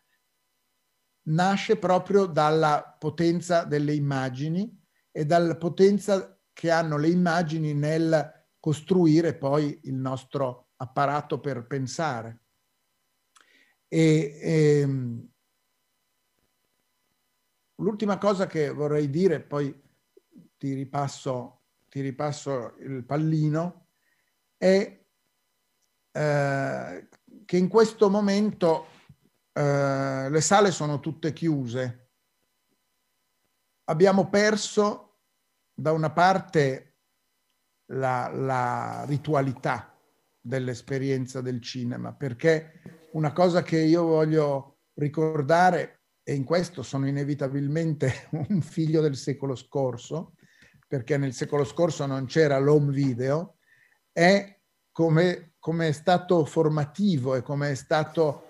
nasce proprio dalla potenza delle immagini e dalla potenza che hanno le immagini nel costruire poi il nostro apparato per pensare. E, e, ehm, L'ultima cosa che vorrei dire, poi ti ripasso, ti ripasso il pallino, è eh, che in questo momento eh, le sale sono tutte chiuse. Abbiamo perso da una parte la, la ritualità dell'esperienza del cinema, perché una cosa che io voglio ricordare e in questo sono inevitabilmente un figlio del secolo scorso, perché nel secolo scorso non c'era l'home video, è come, come è stato formativo e come è stato,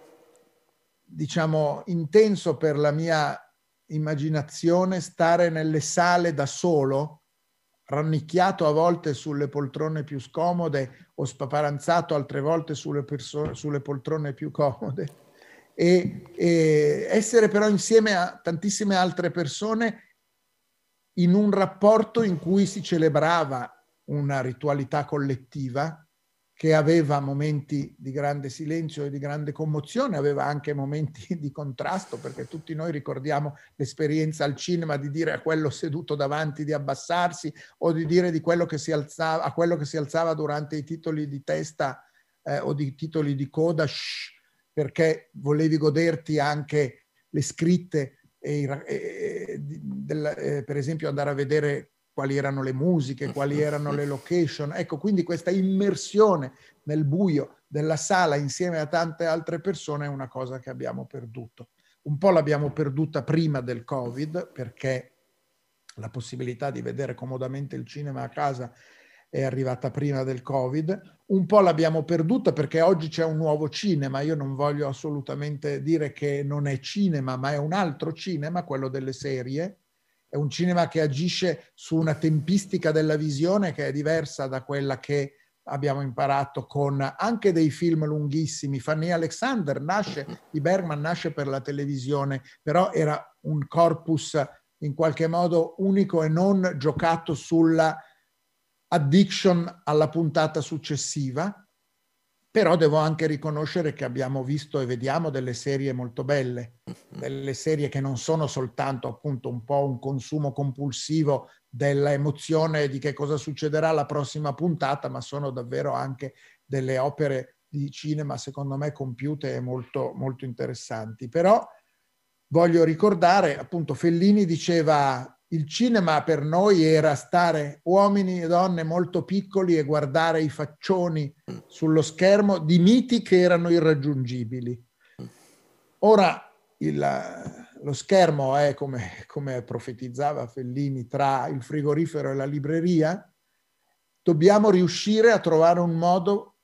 diciamo, intenso per la mia immaginazione stare nelle sale da solo, rannicchiato a volte sulle poltrone più scomode o spaparanzato altre volte sulle, perso- sulle poltrone più comode e, e essere però insieme a tantissime altre persone in un rapporto in cui si celebrava una ritualità collettiva che aveva momenti di grande silenzio e di grande commozione, aveva anche momenti di contrasto, perché tutti noi ricordiamo l'esperienza al cinema di dire a quello seduto davanti di abbassarsi o di dire di quello alzava, a quello che si alzava durante i titoli di testa eh, o di titoli di coda, shh, perché volevi goderti anche le scritte e, e, del, eh, per esempio andare a vedere quali erano le musiche, mm-hmm. quali erano le location. Ecco, quindi questa immersione nel buio della sala insieme a tante altre persone è una cosa che abbiamo perduto. Un po' l'abbiamo perduta prima del Covid perché la possibilità di vedere comodamente il cinema a casa è arrivata prima del Covid. Un po' l'abbiamo perduta perché oggi c'è un nuovo cinema, io non voglio assolutamente dire che non è cinema, ma è un altro cinema, quello delle serie. È un cinema che agisce su una tempistica della visione che è diversa da quella che abbiamo imparato con anche dei film lunghissimi. Fanny Alexander nasce, di Bergman nasce per la televisione, però era un corpus in qualche modo unico e non giocato sulla addiction alla puntata successiva, però devo anche riconoscere che abbiamo visto e vediamo delle serie molto belle, mm-hmm. delle serie che non sono soltanto appunto un po' un consumo compulsivo dell'emozione di che cosa succederà la prossima puntata, ma sono davvero anche delle opere di cinema secondo me compiute e molto, molto interessanti. Però voglio ricordare, appunto Fellini diceva il cinema per noi era stare uomini e donne molto piccoli e guardare i faccioni sullo schermo di miti che erano irraggiungibili. Ora il, lo schermo è, come, come profetizzava Fellini, tra il frigorifero e la libreria. Dobbiamo riuscire a trovare un modo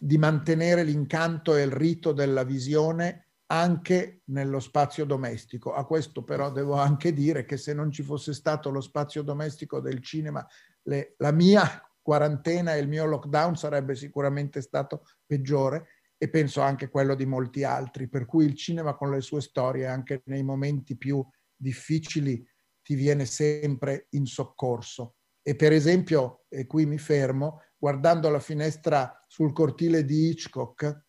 di mantenere l'incanto e il rito della visione anche nello spazio domestico. A questo però devo anche dire che se non ci fosse stato lo spazio domestico del cinema, le, la mia quarantena e il mio lockdown sarebbe sicuramente stato peggiore e penso anche quello di molti altri, per cui il cinema con le sue storie, anche nei momenti più difficili, ti viene sempre in soccorso. E per esempio, e qui mi fermo, guardando la finestra sul cortile di Hitchcock,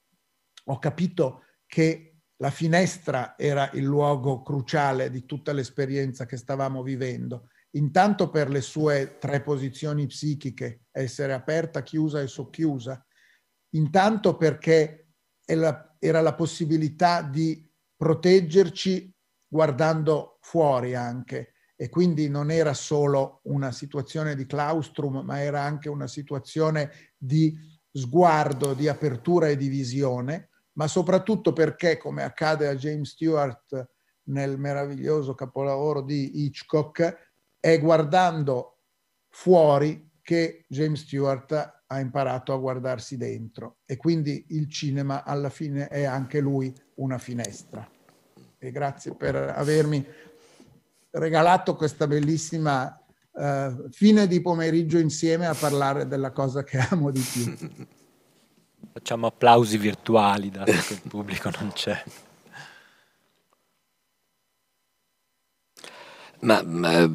ho capito che la finestra era il luogo cruciale di tutta l'esperienza che stavamo vivendo, intanto per le sue tre posizioni psichiche, essere aperta, chiusa e socchiusa, intanto perché era la possibilità di proteggerci guardando fuori anche e quindi non era solo una situazione di claustrum, ma era anche una situazione di sguardo, di apertura e di visione ma soprattutto perché, come accade a James Stewart nel meraviglioso capolavoro di Hitchcock, è guardando fuori che James Stewart ha imparato a guardarsi dentro e quindi il cinema alla fine è anche lui una finestra. E grazie per avermi regalato questa bellissima uh, fine di pomeriggio insieme a parlare della cosa che amo di più. Facciamo applausi virtuali, dato che il pubblico non c'è. Ma, ma,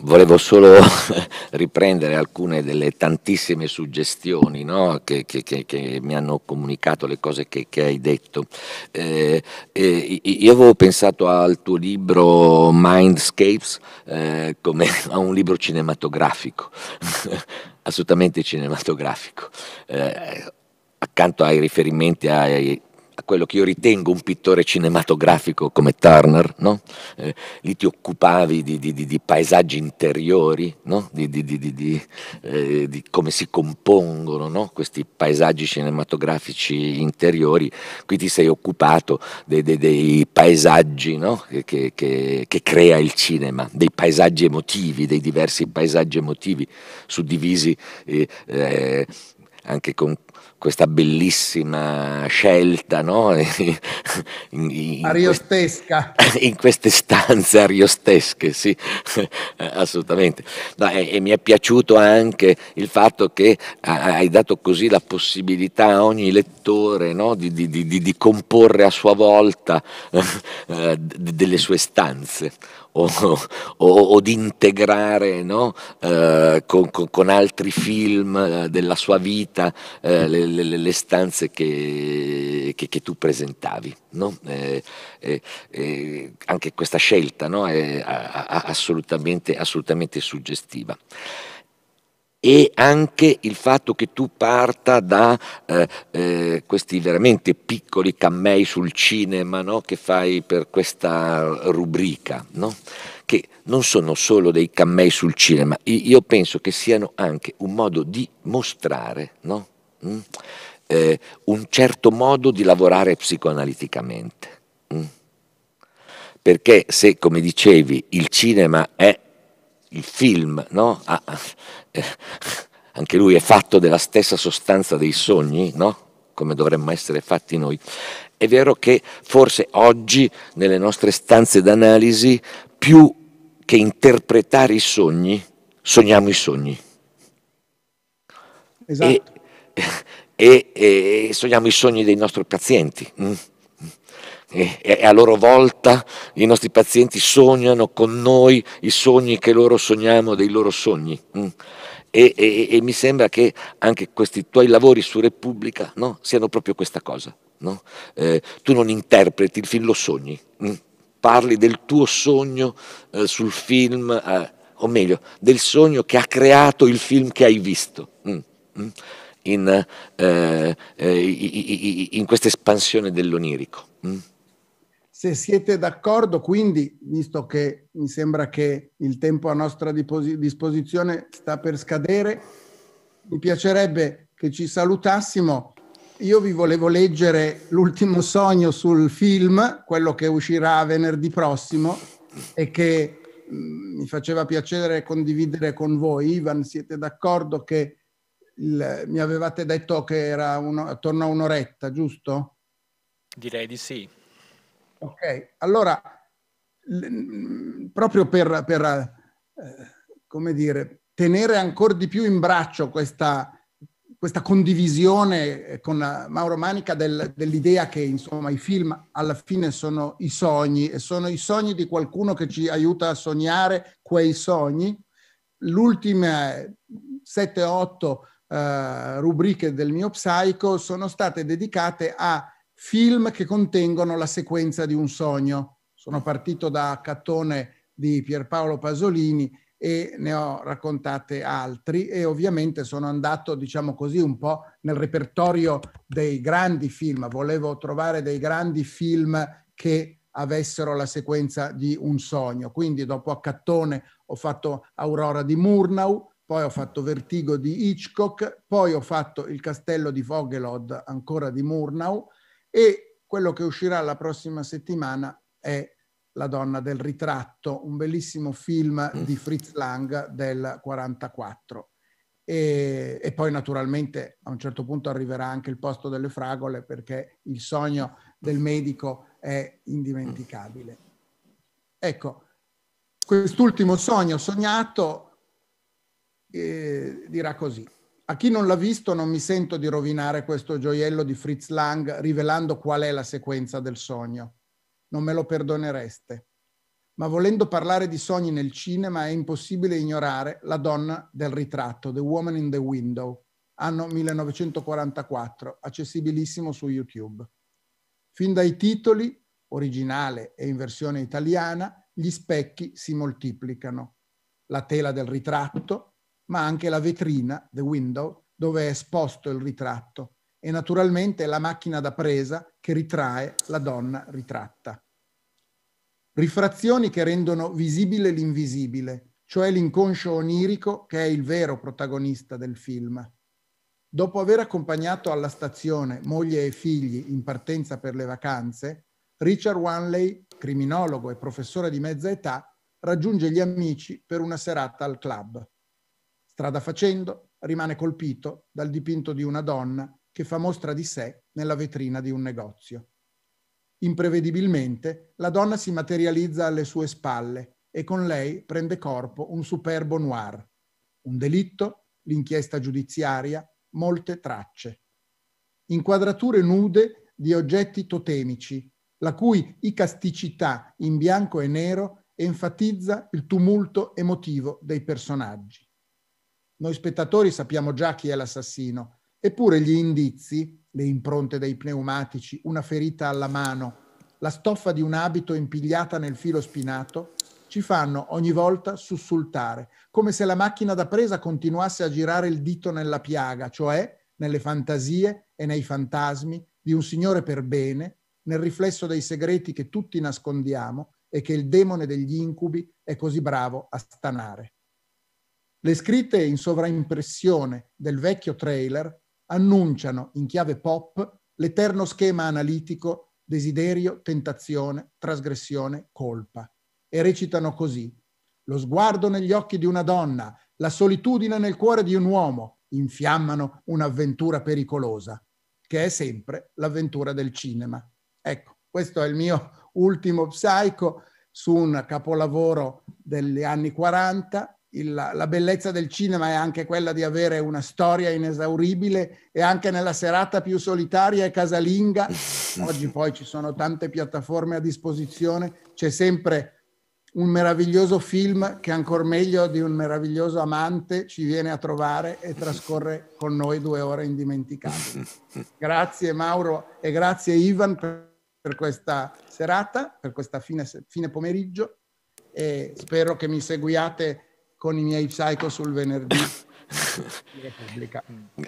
volevo solo riprendere alcune delle tantissime suggestioni no? che, che, che, che, mi hanno comunicato, le cose che, hai detto. Eh, eh, io avevo pensato al tuo libro Mindscapes eh, come a un libro cinematografico. assolutamente cinematografico. Eh, accanto ai riferimenti ai, a quello che io ritengo un pittore cinematografico come Turner, no? eh, lì ti occupavi di, di, di, di paesaggi interiori, no? eh, di, come si compongono no? questi paesaggi cinematografici interiori, qui ti sei occupato dei, dei, dei paesaggi che, che, che, crea il cinema, dei paesaggi emotivi, dei diversi paesaggi emotivi suddivisi eh, eh anche con questa bellissima scelta no? in, in, ariostesca in queste stanze ariostesche sì assolutamente no, e, e, mi è piaciuto anche il fatto che hai dato così la possibilità a ogni lettore no? di, di, di, di, comporre a sua volta eh, delle sue stanze o, o, o di integrare no? eh, con, con, con, altri film eh, della sua vita eh, le, le, le, stanze che, che, che tu presentavi. No? Eh, eh, eh anche questa scelta no? è a, a, assolutamente, assolutamente suggestiva e anche il fatto che tu parta da eh, eh, questi veramente piccoli cammei sul cinema no? che fai per questa rubrica, no? che non sono solo dei cammei sul cinema, io penso che siano anche un modo di mostrare no? mm? eh, un certo modo di lavorare psicoanaliticamente. Mm? Perché se, come dicevi, il cinema è il film, no? Ah, ah, eh, anche lui è fatto della stessa sostanza dei sogni, no? come dovremmo essere fatti noi. È vero che forse oggi nelle nostre stanze d'analisi, più che interpretare i sogni, sogniamo i sogni. Esatto. E, e, e sogniamo i sogni dei nostri pazienti. Mm? e, e, a loro volta i nostri pazienti sognano con noi i sogni che loro sogniamo dei loro sogni. Mm. E, e, e, mi sembra che anche questi tuoi lavori su Repubblica no, siano proprio questa cosa. No? Eh, tu non interpreti, il film lo sogni, mm. parli del tuo sogno eh, sul film, eh, o meglio, del sogno che ha creato il film che hai visto. Mm. mm. In, eh, eh in, questa espansione dell'onirico. Mm. Se siete d'accordo, quindi, visto che mi sembra che il tempo a nostra disposizione sta per scadere, mi piacerebbe che ci salutassimo. Io vi volevo leggere l'ultimo sogno sul film, quello che uscirà venerdì prossimo e che mm, mi faceva piacere condividere con voi. Ivan, siete d'accordo che il, mi avevate detto che era uno, attorno a un'oretta, giusto? Direi di sì. Ok, allora, l- mm, proprio per, per eh, come dire, tenere ancora di più in braccio questa, questa condivisione eh, con eh, Mauro Manica del, dell'idea che insomma i film alla fine sono i sogni e sono i sogni di qualcuno che ci aiuta a sognare quei sogni. L'ultime 7-8 uh, eh, rubriche del mio psico sono state dedicate a film che contengono la sequenza di un sogno. Sono partito da Cattone di Pierpaolo Pasolini e ne ho raccontate altri e ovviamente sono andato, diciamo così, un po' nel repertorio dei grandi film. Volevo trovare dei grandi film che avessero la sequenza di un sogno. Quindi dopo a Cattone ho fatto Aurora di Murnau, poi ho fatto Vertigo di Hitchcock, poi ho fatto Il castello di Vogelod ancora di Murnau, e quello che uscirà la prossima settimana è La donna del ritratto, un bellissimo film mm. di Fritz Lang del 44. E, e, poi naturalmente a un certo punto arriverà anche il posto delle fragole perché il sogno del medico è indimenticabile. Ecco, quest'ultimo sogno sognato eh, dirà così. A chi non l'ha visto non mi sento di rovinare questo gioiello di Fritz Lang rivelando qual è la sequenza del sogno. Non me lo perdonereste. Ma volendo parlare di sogni nel cinema è impossibile ignorare La donna del ritratto, The Woman in the Window, anno 1944, accessibilissimo su YouTube. Fin dai titoli, originale e in versione italiana, gli specchi si moltiplicano. La tela del ritratto, ma anche la vetrina, the window, dove è esposto il ritratto e naturalmente la macchina da presa che ritrae la donna ritratta. Rifrazioni che rendono visibile l'invisibile, cioè l'inconscio onirico che è il vero protagonista del film. Dopo aver accompagnato alla stazione moglie e figli in partenza per le vacanze, Richard Wanley, criminologo e professore di mezza età, raggiunge gli amici per una serata al club. Strada facendo, rimane colpito dal dipinto di una donna che fa mostra di sé nella vetrina di un negozio. Imprevedibilmente la donna si materializza alle sue spalle e con lei prende corpo un superbo noir. Un delitto, l'inchiesta giudiziaria, molte tracce. Inquadrature nude di oggetti totemici, la cui icasticità in bianco e nero enfatizza il tumulto emotivo dei personaggi. Noi spettatori sappiamo già chi è l'assassino, eppure gli indizi, le impronte dei pneumatici, una ferita alla mano, la stoffa di un abito impigliata nel filo spinato, ci fanno ogni volta sussultare, come se la macchina da presa continuasse a girare il dito nella piaga, cioè nelle fantasie e nei fantasmi di un Signore per bene, nel riflesso dei segreti che tutti nascondiamo e che il demone degli incubi è così bravo a stanare. Le scritte in sovraimpressione del vecchio trailer annunciano in chiave pop l'eterno schema analitico desiderio, tentazione, trasgressione, colpa e recitano così lo sguardo negli occhi di una donna, la solitudine nel cuore di un uomo infiammano un'avventura pericolosa, che è sempre l'avventura del cinema. Ecco, questo è il mio ultimo psycho su un capolavoro degli anni 40 il, la bellezza del cinema è anche quella di avere una storia inesauribile e anche nella serata più solitaria e casalinga, oggi poi ci sono tante piattaforme a disposizione, c'è sempre un meraviglioso film che ancora meglio di un meraviglioso amante ci viene a trovare e trascorre con noi due ore indimenticabili. Grazie Mauro e grazie Ivan per questa serata, per questa fine, fine pomeriggio e spero che mi seguiate con i miei psycho sul venerdì.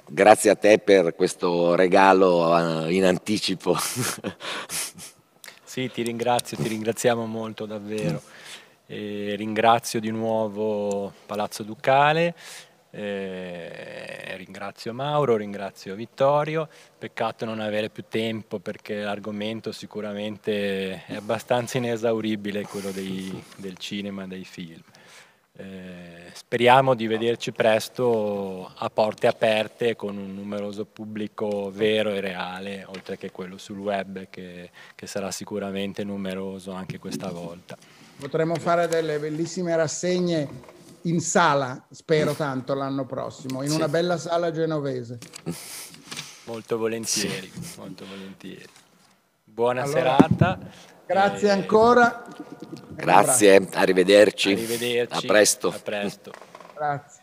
Grazie a te per questo regalo eh, in anticipo. sì, ti ringrazio, ti ringraziamo molto davvero. E ringrazio di nuovo Palazzo Ducale, eh, ringrazio Mauro, ringrazio Vittorio. Peccato non avere più tempo perché l'argomento sicuramente è abbastanza inesauribile, quello dei, del cinema, dei film. Eh, speriamo di vederci presto a porte aperte con un numeroso pubblico vero e reale, oltre che quello sul web che, che sarà sicuramente numeroso anche questa volta. Potremmo fare delle bellissime rassegne in sala, spero tanto l'anno prossimo, in sì. una bella sala genovese. Molto volentieri, sì. molto volentieri. Buona allora... serata. Grazie ancora. Grazie, arrivederci. arrivederci. A presto. A presto. Grazie.